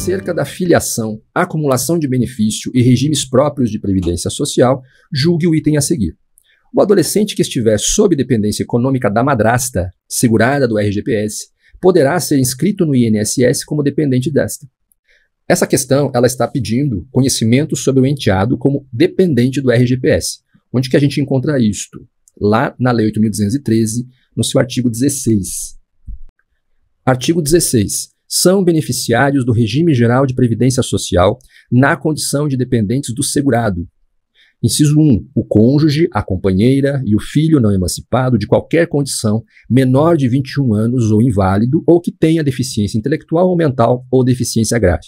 acerca da filiação, acumulação de benefício e regimes próprios de previdência social, julgue o item a seguir. O adolescente que estiver sob dependência econômica da madrasta, segurada do RGPS, poderá ser inscrito no INSS como dependente desta. Essa questão ela está pedindo conhecimento sobre o enteado como dependente do RGPS. Onde que a gente encontra isto? Lá na Lei 8.213, no seu artigo 16. Artigo 16 são beneficiários do regime geral de previdência social na condição de dependentes do segurado. Inciso 1. O cônjuge, a companheira e o filho não emancipado de qualquer condição menor de 21 anos ou inválido ou que tenha deficiência intelectual ou mental ou deficiência grave.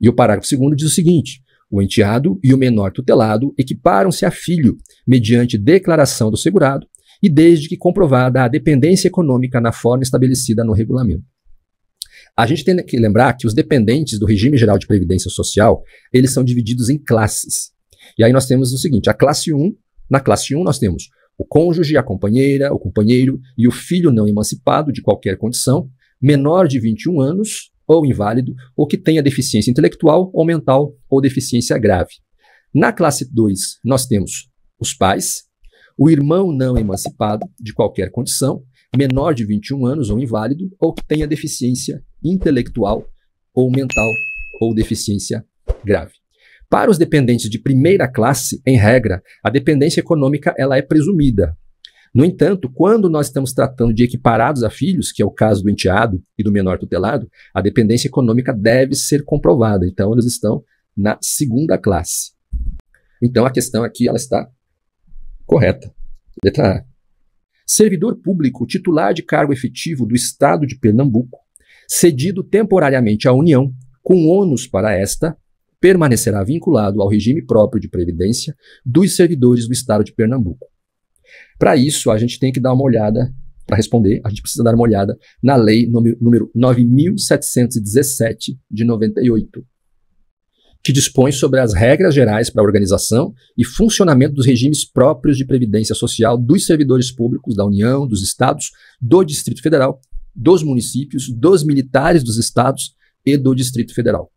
E o parágrafo 2 diz o seguinte: o enteado e o menor tutelado equiparam-se a filho mediante declaração do segurado e desde que comprovada a dependência econômica na forma estabelecida no regulamento. A gente tem que lembrar que os dependentes do regime geral de previdência social, eles são divididos em classes. E aí nós temos o seguinte, a classe 1, na classe 1 nós temos o cônjuge, a companheira, o companheiro e o filho não emancipado de qualquer condição, menor de 21 anos ou inválido, ou que tenha deficiência intelectual ou mental ou deficiência grave. Na classe 2, nós temos os pais, o irmão não emancipado de qualquer condição, menor de 21 anos ou inválido, ou que tenha deficiência intelectual ou mental ou deficiência grave. Para os dependentes de primeira classe, em regra, a dependência econômica ela é presumida. No entanto, quando nós estamos tratando de equiparados a filhos, que é o caso do enteado e do menor tutelado, a dependência econômica deve ser comprovada. Então, eles estão na segunda classe. Então, a questão aqui ela está correta. Letra A. Servidor público titular de cargo efetivo do Estado de Pernambuco cedido temporariamente à União, com ônus para esta, permanecerá vinculado ao regime próprio de previdência dos servidores do Estado de Pernambuco. Para isso, a gente tem que dar uma olhada, para responder, a gente precisa dar uma olhada na lei número, 9717 de 98, que dispõe sobre as regras gerais para a organização e funcionamento dos regimes próprios de previdência social dos servidores públicos da União, dos estados, do Distrito Federal dos municípios, dos militares dos estados e do Distrito Federal.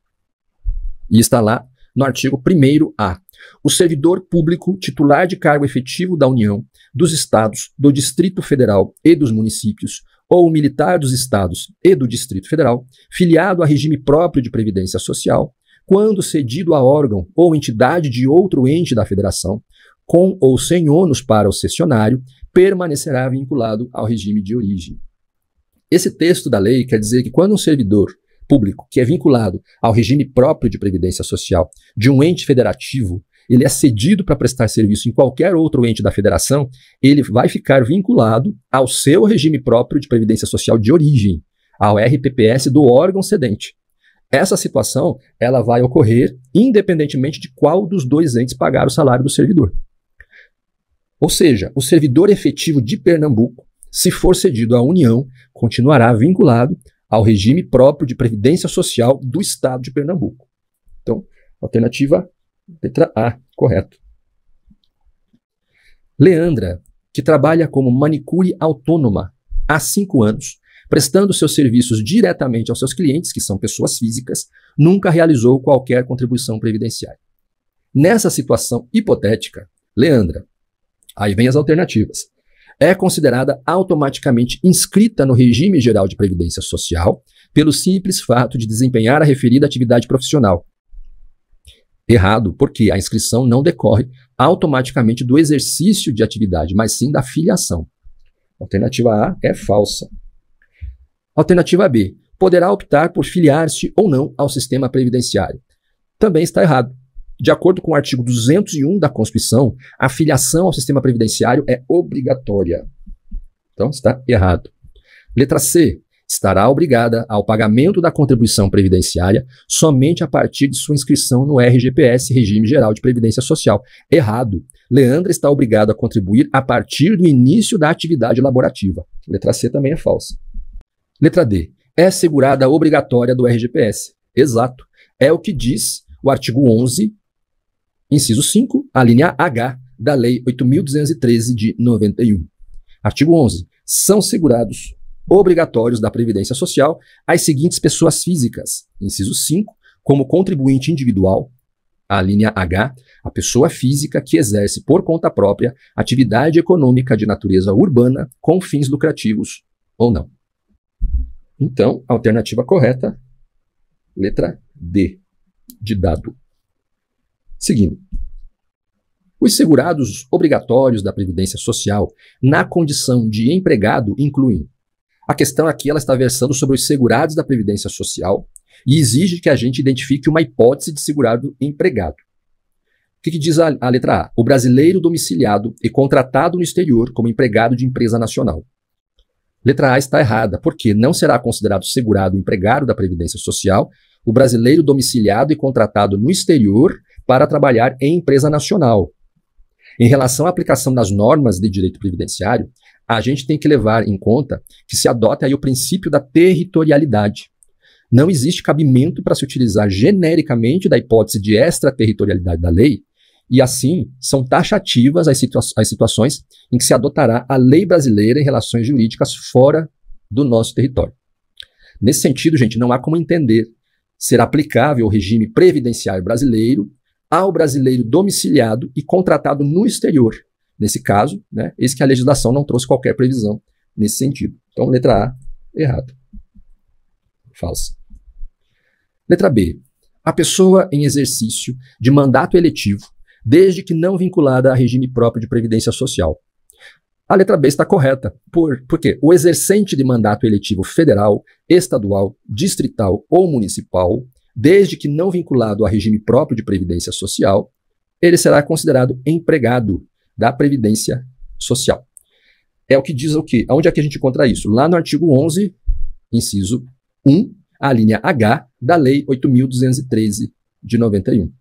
E está lá no artigo 1A. O servidor público titular de cargo efetivo da União, dos estados, do Distrito Federal e dos municípios, ou militar dos estados e do Distrito Federal, filiado a regime próprio de previdência social, quando cedido a órgão ou entidade de outro ente da federação, com ou sem ônus para o cessionário, permanecerá vinculado ao regime de origem. Esse texto da lei quer dizer que quando um servidor público que é vinculado ao regime próprio de previdência social de um ente federativo, ele é cedido para prestar serviço em qualquer outro ente da federação, ele vai ficar vinculado ao seu regime próprio de previdência social de origem, ao RPPS do órgão cedente. Essa situação ela vai ocorrer independentemente de qual dos dois entes pagar o salário do servidor. Ou seja, o servidor efetivo de Pernambuco se for cedido à União, continuará vinculado ao regime próprio de previdência social do Estado de Pernambuco. Então, alternativa letra A, correto. Leandra, que trabalha como manicure autônoma há cinco anos, prestando seus serviços diretamente aos seus clientes, que são pessoas físicas, nunca realizou qualquer contribuição previdenciária. Nessa situação hipotética, Leandra, aí vem as alternativas é considerada automaticamente inscrita no regime geral de previdência social pelo simples fato de desempenhar a referida atividade profissional. Errado, porque a inscrição não decorre automaticamente do exercício de atividade, mas sim da filiação. Alternativa A é falsa. Alternativa B. Poderá optar por filiar-se ou não ao sistema previdenciário. Também está errado, de acordo com o artigo 201 da Constituição, a filiação ao sistema previdenciário é obrigatória. Então, está errado. Letra C. Estará obrigada ao pagamento da contribuição previdenciária somente a partir de sua inscrição no RGPS, Regime Geral de Previdência Social. Errado. Leandra está obrigada a contribuir a partir do início da atividade laborativa. Letra C também é falsa. Letra D. É segurada obrigatória do RGPS. Exato. É o que diz o artigo 11 Inciso 5, a linha H da Lei 8.213 de 91. Artigo 11. São segurados obrigatórios da Previdência Social as seguintes pessoas físicas. Inciso 5, como contribuinte individual, a linha H, a pessoa física que exerce por conta própria atividade econômica de natureza urbana com fins lucrativos ou não. Então, a alternativa correta, letra D, de dado. Seguindo. Os segurados obrigatórios da Previdência Social, na condição de empregado, incluem. A questão aqui ela está versando sobre os segurados da Previdência Social e exige que a gente identifique uma hipótese de segurado empregado. O que, que diz a, a letra A? O brasileiro domiciliado e contratado no exterior como empregado de empresa nacional. Letra A está errada, porque não será considerado segurado empregado da Previdência Social o brasileiro domiciliado e contratado no exterior para trabalhar em empresa nacional. Em relação à aplicação das normas de direito previdenciário, a gente tem que levar em conta que se adota aí o princípio da territorialidade. Não existe cabimento para se utilizar genericamente da hipótese de extraterritorialidade da lei, e assim são taxativas as, situa as situações em que se adotará a lei brasileira em relações jurídicas fora do nosso território. Nesse sentido, gente, não há como entender ser aplicável o regime previdenciário brasileiro ao brasileiro domiciliado e contratado no exterior. Nesse caso, né, eis que a legislação não trouxe qualquer previsão nesse sentido. Então, letra A, errado. Falsa. Letra B. A pessoa em exercício de mandato eletivo, desde que não vinculada a regime próprio de previdência social. A letra B está correta, por, porque o exercente de mandato eletivo federal, estadual, distrital ou municipal desde que não vinculado a regime próprio de previdência social, ele será considerado empregado da previdência social. É o que diz o quê? Onde é que a gente encontra isso? Lá no artigo 11, inciso 1, a linha H da Lei 8.213 de 91.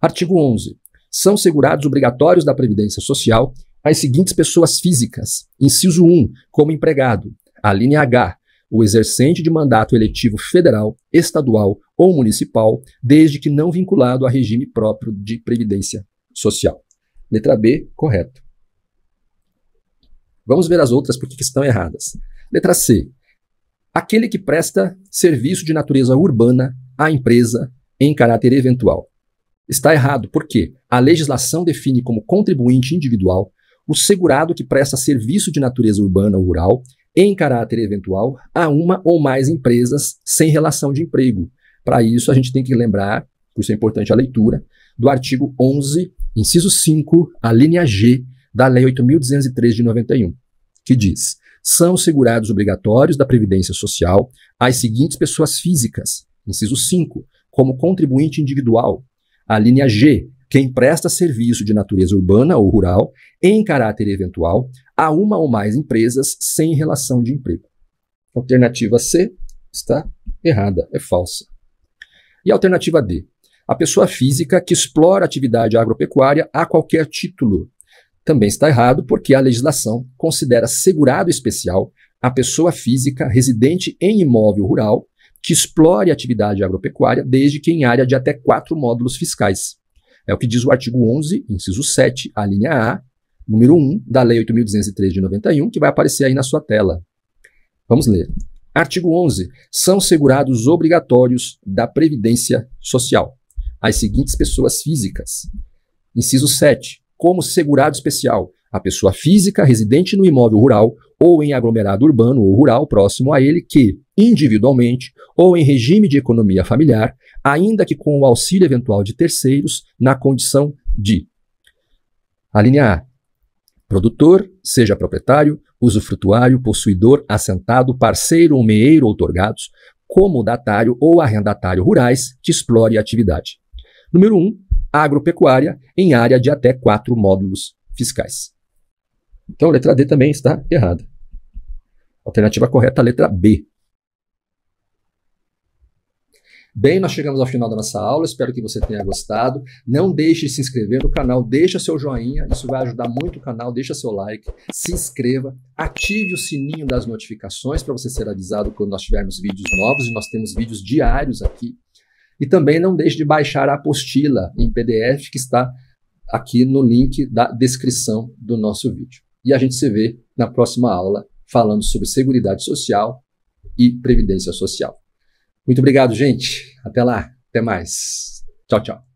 Artigo 11. São segurados obrigatórios da Previdência Social as seguintes pessoas físicas. Inciso 1, como empregado. A linha H, o exercente de mandato eletivo federal, estadual ou municipal, desde que não vinculado a regime próprio de previdência social. Letra B, correto. Vamos ver as outras porque estão erradas. Letra C. Aquele que presta serviço de natureza urbana à empresa em caráter eventual. Está errado porque a legislação define como contribuinte individual o segurado que presta serviço de natureza urbana ou rural em caráter eventual, a uma ou mais empresas sem relação de emprego. Para isso, a gente tem que lembrar, por isso é importante a leitura, do artigo 11, inciso 5, a linha G da Lei 8.203 de 91, que diz: são segurados obrigatórios da Previdência Social as seguintes pessoas físicas, inciso 5, como contribuinte individual. A linha G, quem presta serviço de natureza urbana ou rural, em caráter eventual, a uma ou mais empresas sem relação de emprego. Alternativa C está errada, é falsa. E a alternativa D? A pessoa física que explora atividade agropecuária a qualquer título. Também está errado porque a legislação considera segurado especial a pessoa física residente em imóvel rural que explore atividade agropecuária desde que em área de até quatro módulos fiscais. É o que diz o artigo 11, inciso 7, a linha A, número 1 da Lei 8.203 de 91, que vai aparecer aí na sua tela. Vamos ler. Artigo 11. São segurados obrigatórios da Previdência Social as seguintes pessoas físicas. Inciso 7. Como segurado especial, a pessoa física residente no imóvel rural ou em aglomerado urbano ou rural próximo a ele que, individualmente ou em regime de economia familiar, ainda que com o auxílio eventual de terceiros, na condição de: a linha A, Produtor, seja proprietário, usufrutuário, possuidor, assentado, parceiro ou meeiro outorgados, comodatário ou arrendatário rurais, que explore a atividade. Número 1. Um, agropecuária em área de até quatro módulos fiscais. Então, a letra D também está errada. alternativa correta é a letra B. Bem, nós chegamos ao final da nossa aula, espero que você tenha gostado. Não deixe de se inscrever no canal, deixa seu joinha, isso vai ajudar muito o canal, deixa seu like, se inscreva, ative o sininho das notificações para você ser avisado quando nós tivermos vídeos novos e nós temos vídeos diários aqui. E também não deixe de baixar a apostila em PDF que está aqui no link da descrição do nosso vídeo. E a gente se vê na próxima aula falando sobre Seguridade Social e Previdência Social. Muito obrigado, gente. Até lá. Até mais. Tchau, tchau.